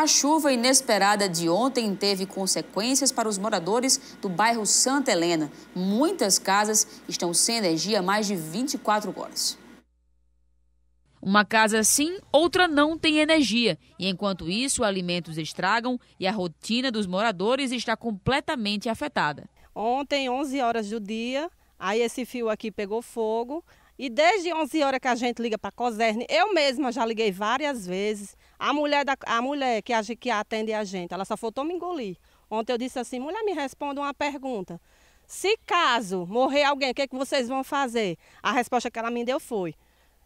A chuva inesperada de ontem teve consequências para os moradores do bairro Santa Helena. Muitas casas estão sem energia há mais de 24 horas. Uma casa sim, outra não tem energia. E enquanto isso, alimentos estragam e a rotina dos moradores está completamente afetada. Ontem, 11 horas do dia, aí esse fio aqui pegou fogo. E desde 11 horas que a gente liga para a COSERN, eu mesma já liguei várias vezes a mulher, da, a mulher que, a, que atende a gente, ela só faltou me engolir. Ontem eu disse assim, mulher, me responda uma pergunta. Se caso morrer alguém, o que, é que vocês vão fazer? A resposta que ela me deu foi,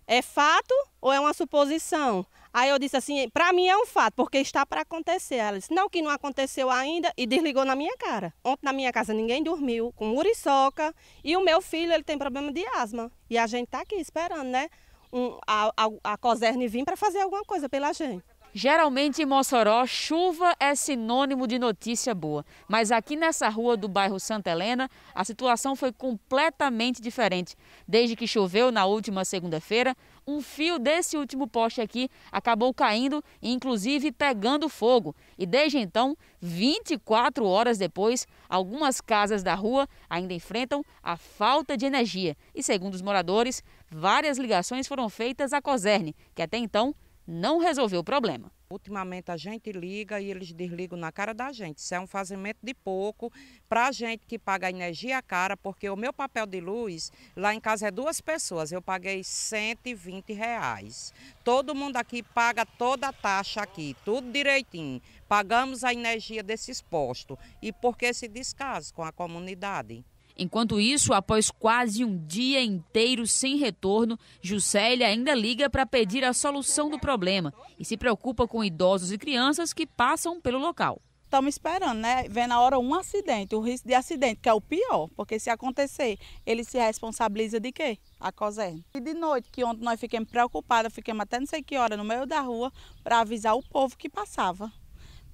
é fato ou é uma suposição? Aí eu disse assim, para mim é um fato, porque está para acontecer. Ela disse, não, que não aconteceu ainda, e desligou na minha cara. Ontem na minha casa ninguém dormiu, com muriçoca, e o meu filho ele tem problema de asma. E a gente está aqui esperando, né? um, a, a, a Coserne vir para fazer alguma coisa pela gente. Geralmente em Mossoró, chuva é sinônimo de notícia boa. Mas aqui nessa rua do bairro Santa Helena, a situação foi completamente diferente. Desde que choveu na última segunda-feira, um fio desse último poste aqui acabou caindo e, inclusive, pegando fogo. E desde então, 24 horas depois, algumas casas da rua ainda enfrentam a falta de energia. E, segundo os moradores, várias ligações foram feitas à COSERN, que até então não resolveu o problema. Ultimamente a gente liga e eles desligam na cara da gente. Isso é um fazimento de pouco para a gente que paga a energia cara, porque o meu papel de luz lá em casa é duas pessoas. Eu paguei 120 reais. Todo mundo aqui paga toda a taxa aqui, tudo direitinho. Pagamos a energia desses postos. E por que esse descaso com a comunidade? Enquanto isso, após quase um dia inteiro sem retorno, Juscelia ainda liga para pedir a solução do problema e se preocupa com idosos e crianças que passam pelo local. Estamos esperando, né? Vem na hora um acidente, o risco de acidente, que é o pior, porque se acontecer, ele se responsabiliza de quê? A COSERN. E de noite, que ontem nós fiquemos preocupados, fiquemos até não sei que hora no meio da rua para avisar o povo que passava,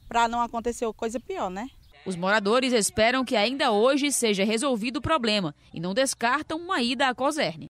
para não acontecer coisa pior, né? Os moradores esperam que ainda hoje seja resolvido o problema e não descartam uma ida à Coserne.